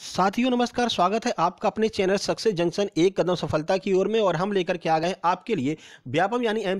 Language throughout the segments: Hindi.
साथियों नमस्कार स्वागत है आपका अपने चैनल सक्सेस जंक्शन एक कदम सफलता की ओर में और हम लेकर के आ गए आपके लिए व्यापम यानी एम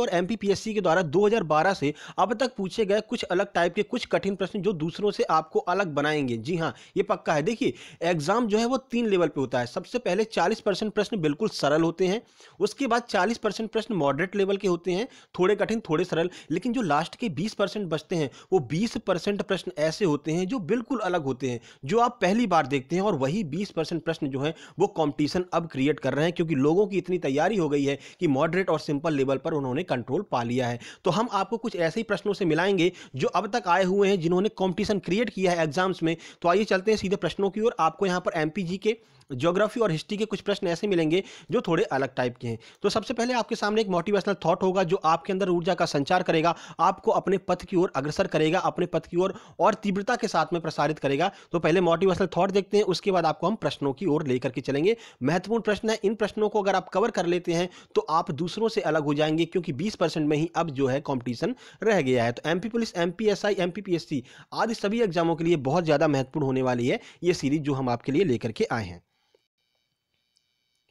और एम के द्वारा 2012 से अब तक पूछे गए कुछ अलग टाइप के कुछ कठिन प्रश्न जो दूसरों से आपको अलग बनाएंगे जी हाँ ये पक्का है देखिए एग्जाम जो है वो तीन लेवल पर होता है सबसे पहले चालीस प्रश्न बिल्कुल सरल होते हैं उसके बाद चालीस प्रश्न मॉडरेट लेवल के होते हैं थोड़े कठिन थोड़े सरल लेकिन जो लास्ट के बीस बचते हैं वो बीस प्रश्न ऐसे होते हैं जो बिल्कुल अलग होते हैं जो आप पहली बार देखते हैं और वही बीस परसेंट प्रश्न जो है वो कंपटीशन अब क्रिएट कर रहे हैं क्योंकि लोगों की इतनी तैयारी हो गई है कि मॉडरेट और सिंपल लेवल पर उन्होंने कंट्रोल पा लिया है तो हम आपको कुछ ऐसे ही प्रश्नों से मिलाएंगे जो अब तक आए हुए हैं जिन्होंने कॉम्पिटिशन क्रिएट किया है एग्जाम्स में तो आइए चलते हैं सीधे प्रश्नों की ओर आपको यहाँ पर एम के ज्योग्राफी और हिस्ट्री के कुछ प्रश्न ऐसे मिलेंगे जो थोड़े अलग टाइप के हैं तो सबसे पहले आपके सामने एक मोटिवेशनल थॉट होगा जो आपके अंदर ऊर्जा का संचार करेगा आपको अपने पथ की ओर अग्रसर करेगा अपने पथ की ओर और तीव्रता के साथ में प्रसारित करेगा तो पहले मोटिवेशनल थॉट देखते हैं उसके बाद आपको हम प्रश्नों की ओर लेकर के चलेंगे महत्वपूर्ण प्रश्न है इन प्रश्नों को अगर आप कवर कर लेते हैं तो आप दूसरों से अलग हो जाएंगे क्योंकि बीस में ही अब जो है कॉम्पिटिशन रह गया है तो एम पुलिस एमपीएसआई एमपीपीएससी आदि सभी एग्जामों के लिए बहुत ज़्यादा महत्वपूर्ण होने वाली है ये सीरीज जो हम आपके लिए लेकर के आए हैं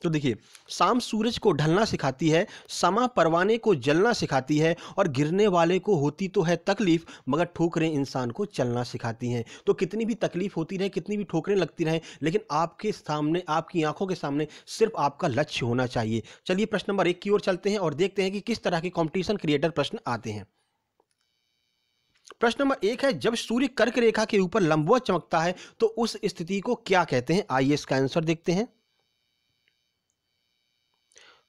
तो देखिए शाम सूरज को ढलना सिखाती है समा परवाने को जलना सिखाती है और गिरने वाले को होती तो है तकलीफ मगर ठोकरें इंसान को चलना सिखाती हैं तो कितनी भी तकलीफ होती रहे कितनी भी ठोकरें लगती रहें लेकिन आपके सामने आपकी आंखों के सामने सिर्फ आपका लक्ष्य होना चाहिए चलिए प्रश्न नंबर एक की ओर चलते हैं और देखते हैं कि किस तरह के कॉम्पिटिशन क्रिएटर प्रश्न आते हैं प्रश्न नंबर एक है जब सूर्य कर्क रेखा के ऊपर लंबवत चमकता है तो उस स्थिति को क्या कहते हैं आइए इसका आंसर देखते हैं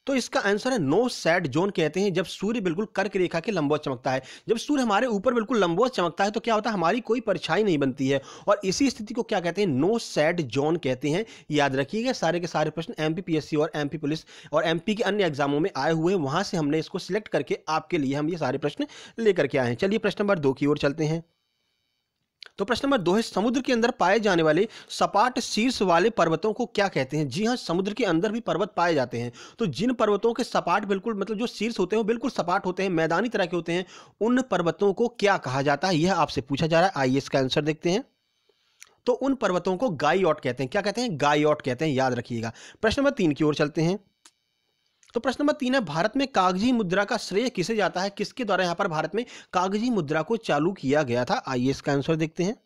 तो इसका आंसर है नो सैड जोन कहते हैं जब सूर्य बिल्कुल कर्क रेखा के लंबवत चमकता है जब सूर्य हमारे ऊपर बिल्कुल लंबवत चमकता है तो क्या होता है हमारी कोई परछाई नहीं बनती है और इसी स्थिति को क्या कहते हैं नो सैड जोन कहते हैं याद रखिएगा सारे के सारे प्रश्न एम और एम पुलिस और एम के अन्य एग्जामों में आए हुए हैं वहाँ से हमने इसको सिलेक्ट करके आपके लिए हम ये सारे प्रश्न लेकर के आए हैं चलिए प्रश्न नंबर दो की ओर चलते हैं तो प्रश्न नंबर दो है समुद्र के अंदर पाए जाने वाले सपाट शीर्ष वाले पर्वतों को क्या कहते हैं जी हाँ समुद्र के अंदर भी पर्वत पाए जाते हैं तो जिन पर्वतों के सपाट बिल्कुल मतलब जो शीर्ष होते हैं बिल्कुल सपाट होते हैं मैदानी तरह के होते हैं उन पर्वतों को क्या कहा जाता है यह आपसे पूछा जा रहा है आइए इसका आंसर देखते हैं तो उन पर्वतों को गाइऑट कहते हैं क्या कहते हैं गाइऑट कहते हैं याद रखिएगा प्रश्न नंबर तीन की ओर चलते हैं तो प्रश्न नंबर तीन है भारत में कागजी मुद्रा का श्रेय किसे जाता है किसके द्वारा यहां पर भारत में कागजी मुद्रा को चालू किया गया था आइए इसका आंसर देखते हैं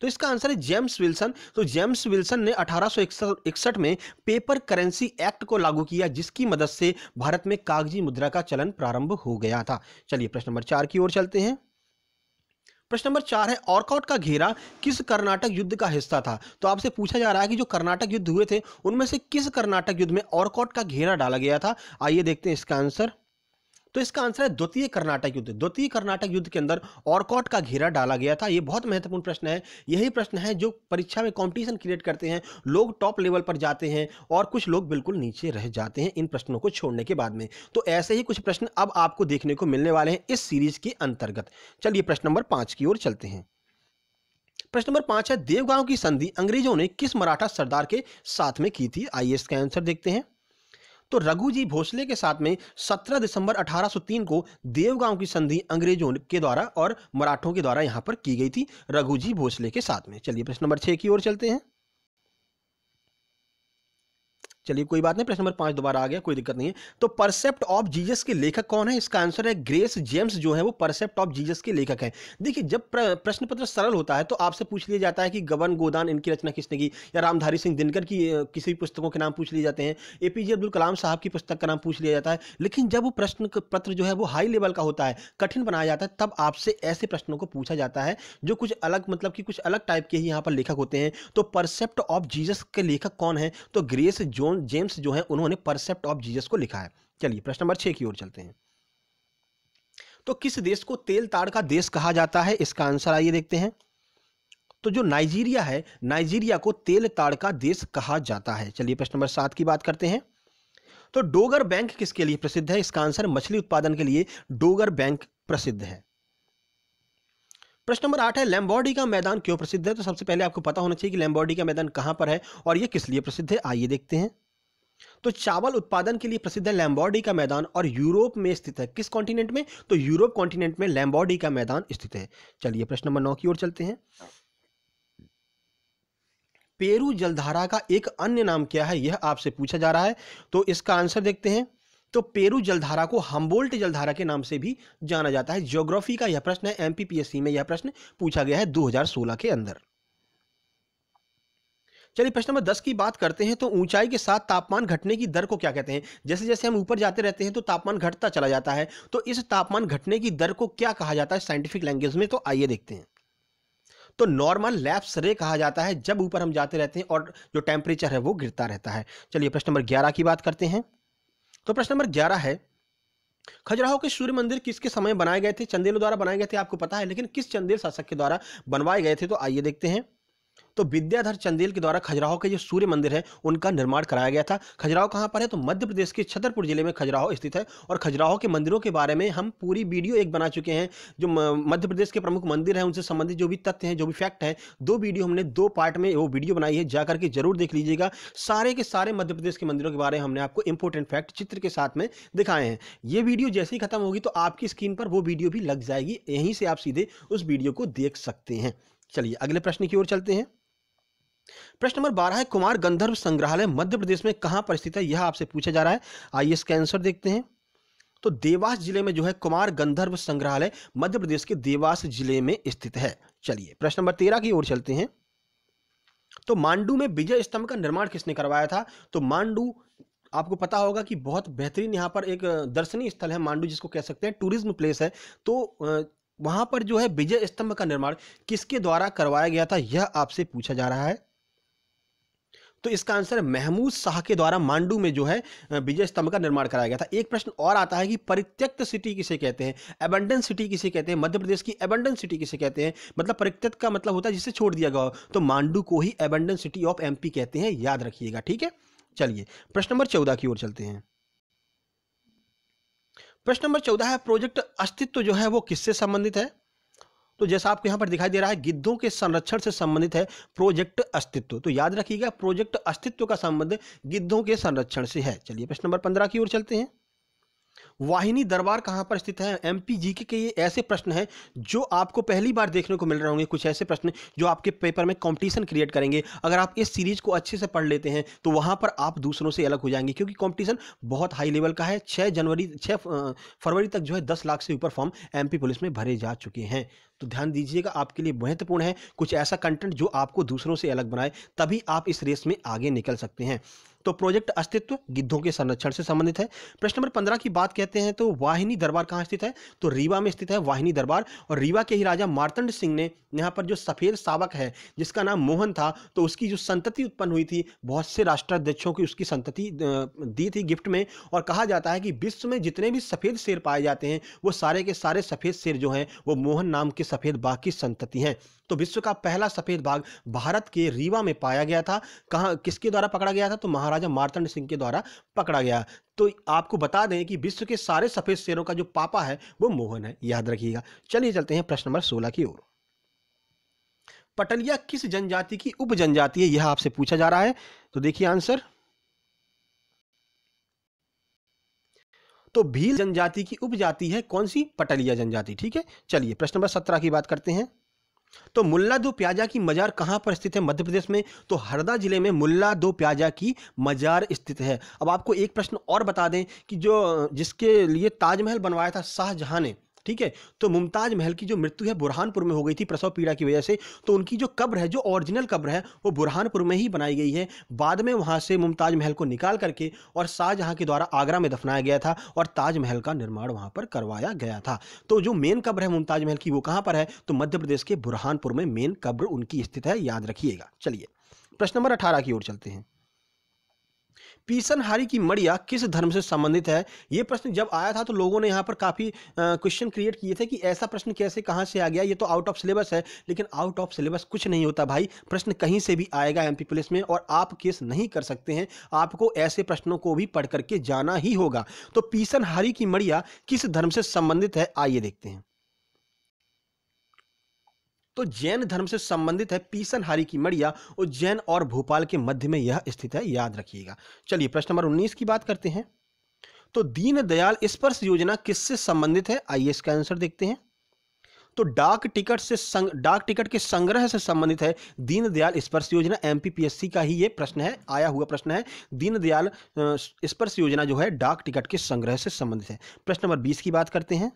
तो इसका आंसर है जेम्स विल्सन तो जेम्स विल्सन ने अठारह में पेपर करेंसी एक्ट को लागू किया जिसकी मदद से भारत में कागजी मुद्रा का चलन प्रारंभ हो गया था चलिए प्रश्न नंबर चार की ओर चलते हैं प्रश्न नंबर चार है ऑर्कआउट का घेरा किस कर्नाटक युद्ध का हिस्सा था तो आपसे पूछा जा रहा है कि जो कर्नाटक युद्ध हुए थे उनमें से किस कर्नाटक युद्ध में ऑर्कआउट का घेरा डाला गया था आइए देखते हैं इसका आंसर तो इसका आंसर है द्वितीय कर्नाटक युद्ध द्वितीय कर्नाटक युद्ध के अंदर ऑरकॉट का घेरा डाला गया था यह बहुत महत्वपूर्ण प्रश्न है यही प्रश्न है जो परीक्षा में कॉम्पिटिशन क्रिएट करते हैं लोग टॉप लेवल पर जाते हैं और कुछ लोग बिल्कुल नीचे रह जाते हैं इन प्रश्नों को छोड़ने के बाद में तो ऐसे ही कुछ प्रश्न अब आपको देखने को मिलने वाले हैं इस सीरीज के अंतर्गत चलिए प्रश्न नंबर पांच की ओर चलते हैं प्रश्न नंबर पांच है देवगांव की संधि अंग्रेजों ने किस मराठा सरदार के साथ में की थी आइए इसका आंसर देखते हैं तो रघु जी भोसले के साथ में 17 दिसंबर 1803 को देवगांव की संधि अंग्रेजों के द्वारा और मराठों के द्वारा यहाँ पर की गई थी रघु जी भोसले के साथ में चलिए प्रश्न नंबर छः की ओर चलते हैं चलिए कोई बात नहीं प्रश्न नंबर पांच दोबारा आ गया कोई दिक्कत नहीं है तो परसेप्ट ऑफ जीजस के लेखक कौन है इसका आंसर है ग्रेस जेम्स जो है वो परसेप्ट ऑफ जीजस के लेखक है देखिए जब प्रश्न पत्र सरल होता है तो आपसे पूछ लिया जाता है कि गबन गोदान इनकी रचना किसने की या रामधारी सिंह दिनकर की किसी पुस्तकों के नाम पूछ लिए जाते हैं एपीजे अब्दुल कलाम साहब की पुस्तक का नाम पूछ लिया जाता है लेकिन जब वो प्रश्न पत्र जो है वो हाई लेवल का होता है कठिन बनाया जाता है तब आपसे ऐसे प्रश्नों को पूछा जाता है जो कुछ अलग मतलब कि कुछ अलग टाइप के ही यहाँ पर लेखक होते हैं तो परसेप्ट ऑफ जीजस के लेखक कौन है तो ग्रेस जोन जेम्स जो है उन्होंने परसेप्ट ऑफ जीजस को लिखा है चलिए प्रश्न नंबर छह की ओर चलते हैं तो किस देश को तेल ताड़ का देश कहा जाता है इसका आंसर आइए देखते हैं तो जो नाइजीरिया है नाइजीरिया को तेल ताड़ का देश कहा जाता है चलिए प्रश्न नंबर सात की बात करते हैं तो डोगर बैंक किसके लिए प्रसिद्ध है इसका आंसर मछली उत्पादन के लिए डोगर बैंक प्रसिद्ध है प्रश्न नंबर आठ है लैम्बॉडी का मैदान क्यों प्रसिद्ध है तो सबसे पहले आपको पता होना चाहिए कि लैम्बॉडी का मैदान कहां पर है और यह किस लिए प्रसिद्ध है आइए देखते हैं तो चावल उत्पादन के लिए प्रसिद्ध है लैम्बॉर्डी का मैदान और यूरोप में स्थित है किस कॉन्टिनेंट में तो यूरोप कॉन्टिनेंट में लैम्बॉर्डी का मैदान स्थित है चलिए प्रश्न नंबर नौ की ओर चलते हैं पेरू जलधारा का एक अन्य नाम क्या है यह आपसे पूछा जा रहा है तो इसका आंसर देखते हैं तो पेरू जलधारा को हम्बोल्ट जलधारा के नाम से भी जाना जाता है ज्योग्राफी का यह प्रश्न है एमपीपीएससी में यह प्रश्न पूछा गया है 2016 के अंदर चलिए प्रश्न नंबर दस की बात करते हैं तो ऊंचाई के साथ तापमान घटने की दर को क्या कहते हैं जैसे जैसे हम ऊपर जाते रहते हैं तो तापमान घटता चला जाता है तो इस तापमान घटने की दर को क्या कहा जाता है साइंटिफिक लैंग्वेज में तो आइए देखते हैं तो नॉर्मल लैप्स रे कहा जाता है जब ऊपर हम जाते रहते हैं और जो टेम्परेचर है वो गिरता रहता है चलिए प्रश्न नंबर ग्यारह की बात करते हैं तो प्रश्न नंबर ग्यारह है खजुराहो के सूर्य मंदिर किसके समय बनाए गए थे चंदेलों द्वारा बनाए गए थे आपको पता है लेकिन किस चंदेल शासक के द्वारा बनवाए गए थे तो आइए देखते हैं तो विद्याधर चंदेल के द्वारा खजुराहो के जो सूर्य मंदिर है उनका निर्माण कराया गया था खजुराहो कहाँ पर है तो मध्य प्रदेश के छतरपुर जिले में खजुराहो स्थित है और खजुराहो के मंदिरों के बारे में हम पूरी वीडियो एक बना चुके हैं जो मध्य प्रदेश के प्रमुख मंदिर हैं उनसे संबंधित जो भी तथ्य हैं जो भी फैक्ट हैं दो वीडियो हमने दो पार्ट में वो वीडियो बनाई है जाकर के जरूर देख लीजिएगा सारे के सारे मध्य प्रदेश के मंदिरों के बारे में हमने आपको इंपोर्टेंट फैक्ट चित्र के साथ में दिखाए हैं ये वीडियो जैसे ही खत्म होगी तो आपकी स्क्रीन पर वो वीडियो भी लग जाएगी यहीं से आप सीधे उस वीडियो को देख सकते हैं चलिए अगले प्रश्न की ओर चलते हैं प्रश्न नंबर बारह है कुमार गंधर्व संग्रहालय मध्य प्रदेश में कहाँ पर स्थित है यह आपसे पूछा जा रहा है आइए इसका आंसर देखते हैं तो देवास जिले में जो है कुमार गंधर्व संग्रहालय मध्य प्रदेश के देवास जिले में स्थित है चलिए प्रश्न नंबर तेरह की ओर चलते हैं तो मांडू में विजय स्तंभ का निर्माण किसने करवाया था तो मांडू आपको पता होगा कि बहुत बेहतरीन यहाँ पर एक दर्शनीय स्थल है मांडू जिसको कह सकते हैं टूरिज्म प्लेस है तो वहां पर जो है विजय स्तंभ का निर्माण किसके द्वारा करवाया गया था यह आपसे पूछा जा रहा है तो इसका आंसर महमूद शाह के द्वारा मांडू में जो है विजय स्तंभ का निर्माण कराया गया था एक प्रश्न और आता है कि परित्यक्त सिटी किसे कहते हैं एबंडन सिटी किसे कहते हैं मध्य प्रदेश की एबंडन सिटी किसे कहते हैं मतलब परित्यक्त का मतलब होता है जिसे छोड़ दिया गया तो मांडू को ही एबंडन सिटी ऑफ एम कहते हैं याद रखिएगा ठीक है चलिए प्रश्न नंबर चौदह की ओर चलते हैं प्रश्न नंबर चौदह है प्रोजेक्ट अस्तित्व जो है वो किससे संबंधित है तो जैसा आपको यहाँ पर दिखाई दे रहा है गिद्धों के संरक्षण से संबंधित है प्रोजेक्ट अस्तित्व तो याद रखिएगा प्रोजेक्ट अस्तित्व का संबंध गिद्धों के संरक्षण से है चलिए प्रश्न नंबर पंद्रह की ओर चलते हैं वाहिनी दरबार कहां पर स्थित है एमपी जी के, ये ऐसे प्रश्न हैं जो आपको पहली बार देखने को मिल रहे होंगे कुछ ऐसे प्रश्न जो आपके पेपर में कंपटीशन क्रिएट करेंगे अगर आप इस सीरीज को अच्छे से पढ़ लेते हैं तो वहां पर आप दूसरों से अलग हो जाएंगे क्योंकि कंपटीशन बहुत हाई लेवल का है छह जनवरी छह फरवरी तक जो है दस लाख से ऊपर फॉर्म एम पुलिस में भरे जा चुके हैं तो ध्यान दीजिएगा आपके लिए महत्वपूर्ण है कुछ ऐसा कंटेंट जो आपको दूसरों से अलग बनाए तभी आप इस रेस में आगे निकल सकते हैं तो प्रोजेक्ट अस्तित्व गिद्धों के संरक्षण से संबंधित है प्रश्न नंबर पंद्रह की बात कहते हैं तो वाहिनी दरबार कहाँ स्थित है तो रीवा में स्थित है वाहिनी दरबार और रीवा के ही राजा मारतंड सिंह ने यहाँ पर जो सफ़ेद सावक है जिसका नाम मोहन था तो उसकी जो संतति उत्पन्न हुई थी बहुत से राष्ट्राध्यक्षों की उसकी संतति दी थी गिफ्ट में और कहा जाता है कि विश्व में जितने भी सफ़ेद शेर पाए जाते हैं वो सारे के सारे सफ़ेद शेर जो हैं वो मोहन नाम के सफ़ेद बाघ की संतति हैं तो विश्व का पहला सफ़ेद बाघ भारत के रीवा में पाया गया था कहाँ किसके द्वारा पकड़ा गया था तो महाराजा मारतंड सिंह के द्वारा पकड़ा गया तो आपको बता दें कि विश्व के सारे सफ़ेद शेरों का जो पापा है वो मोहन है याद रखिएगा चलिए चलते हैं प्रश्न नंबर सोलह की ओर पटलिया किस जनजाति की उप जनजाति है यह आपसे पूछा जा रहा है तो देखिए आंसर तो भील जनजाति की उपजाति है कौन सी पटलिया जनजाति ठीक है चलिए प्रश्न नंबर सत्रह की बात करते हैं तो मुल्ला दो प्याजा की मजार कहां पर स्थित है मध्य प्रदेश में तो हरदा जिले में मुल्ला दो प्याजा की मजार स्थित है अब आपको एक प्रश्न और बता दें कि जो जिसके लिए ताजमहल बनवाया था शाहजहां ने ठीक है तो मुमताज महल की जो मृत्यु है बुरहानपुर में हो गई थी प्रसव पीड़ा की वजह से तो उनकी जो कब्र है जो ओरिजिनल कब्र है वो बुरहानपुर में ही बनाई गई है बाद में वहाँ से मुमताज महल को निकाल करके और शाहजहाँ के द्वारा आगरा में दफनाया गया था और ताजमहल का निर्माण वहाँ पर करवाया गया था तो जो मेन कब्र है मुमताज महल की वो कहाँ पर है तो मध्य प्रदेश के बुरहानपुर में मेन कब्र उनकी स्थित है याद रखिएगा चलिए प्रश्न नंबर अठारह की ओर चलते हैं पीसनहारी की मड़िया किस धर्म से संबंधित है ये प्रश्न जब आया था तो लोगों ने यहाँ पर काफ़ी क्वेश्चन क्रिएट किए थे कि ऐसा प्रश्न कैसे कहाँ से आ गया ये तो आउट ऑफ सिलेबस है लेकिन आउट ऑफ सिलेबस कुछ नहीं होता भाई प्रश्न कहीं से भी आएगा एमपी पुलिस में और आप केस नहीं कर सकते हैं आपको ऐसे प्रश्नों को भी पढ़ करके जाना ही होगा तो पीसनहारी की मड़िया किस धर्म से संबंधित है आइए देखते हैं तो जैन धर्म से संबंधित है पीसन हारी की मड़िया उज्जैन और भोपाल के मध्य में यह स्थित है याद रखिएगा चलिए प्रश्न नंबर उन्नीस की बात करते हैं तो दीनदयाल स्पर्श योजना किससे संबंधित है आइए इसका आंसर देखते हैं तो डाक टिकट से संग, डाक टिकट के संग्रह से संबंधित है दीनदयाल स्पर्श योजना एमपीपीएससी का ही ये प्रश्न है आया हुआ प्रश्न है दीनदयाल स्पर्श योजना जो है डाक टिकट के संग्रह से संबंधित है प्रश्न नंबर बीस की बात करते हैं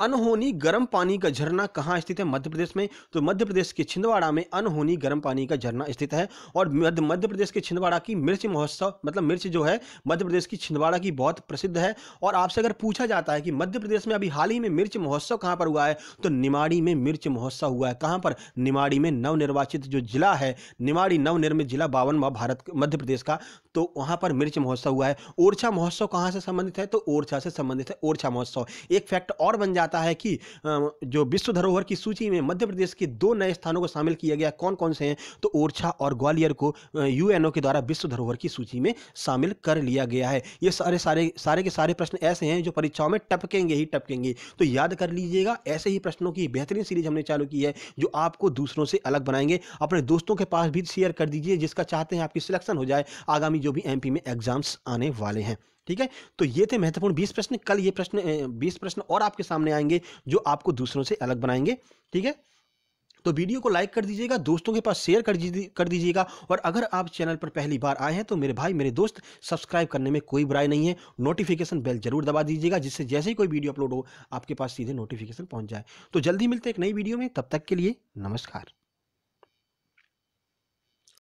अनहोनी गर्म पानी का झरना कहाँ स्थित है मध्य प्रदेश में तो मध्य प्रदेश के छिंदवाड़ा में अनहोनी गर्म पानी का झरना स्थित है और मध्य प्रदेश के छिंदवाड़ा की मिर्च महोत्सव मतलब मिर्च जो है मध्य प्रदेश की छिंदवाड़ा की बहुत प्रसिद्ध है और आपसे अगर पूछा जाता है कि मध्य प्रदेश में अभी हाल ही में मिर्च महोत्सव कहाँ पर हुआ है तो निमाड़ी में मिर्च महोत्सव हुआ है कहाँ पर निमाड़ी में नवनिर्वाचित जो जिला है निमाड़ी नवनिर्मित जिला बावनवा भारत मध्य प्रदेश का तो वहाँ पर मिर्च महोत्सव हुआ है ओरछा महोत्सव कहाँ से संबंधित है तो ओरछा से संबंधित है ओरछा महोत्सव एक फैक्ट और बन जाता आता है कि जो विश्व धरोहर की सूची में मध्य प्रदेश के दो नए स्थानों को शामिल किया गया कौन कौन से हैं तो ओरछा और ग्वालियर को यूएनओ के द्वारा विश्व धरोहर की सूची में शामिल कर लिया गया है ये सारे सारे सारे के सारे प्रश्न ऐसे हैं जो परीक्षाओं में टपकेंगे ही टपकेंगे तो याद कर लीजिएगा ऐसे ही प्रश्नों की बेहतरीन सीरीज हमने चालू की है जो आपको दूसरों से अलग बनाएंगे अपने दोस्तों के पास भी शेयर कर दीजिए जिसका चाहते हैं आपकी सिलेक्शन हो जाए आगामी जो भी एमपी में एग्जाम्स आने वाले हैं ठीक है तो ये थे महत्वपूर्ण बीस प्रश्न कल ये प्रश्न बीस प्रश्न और आपके सामने आएंगे जो आपको दूसरों से अलग बनाएंगे ठीक है तो वीडियो को लाइक कर दीजिएगा दोस्तों के पास शेयर कर कर दीजिएगा और अगर आप चैनल पर पहली बार आए हैं तो मेरे भाई मेरे दोस्त सब्सक्राइब करने में कोई बुराई नहीं है नोटिफिकेशन बेल जरूर दबा दीजिएगा जिससे जैसे ही कोई वीडियो अपलोड हो आपके पास सीधे नोटिफिकेशन पहुंच जाए तो जल्दी मिलते एक नई वीडियो में तब तक के लिए नमस्कार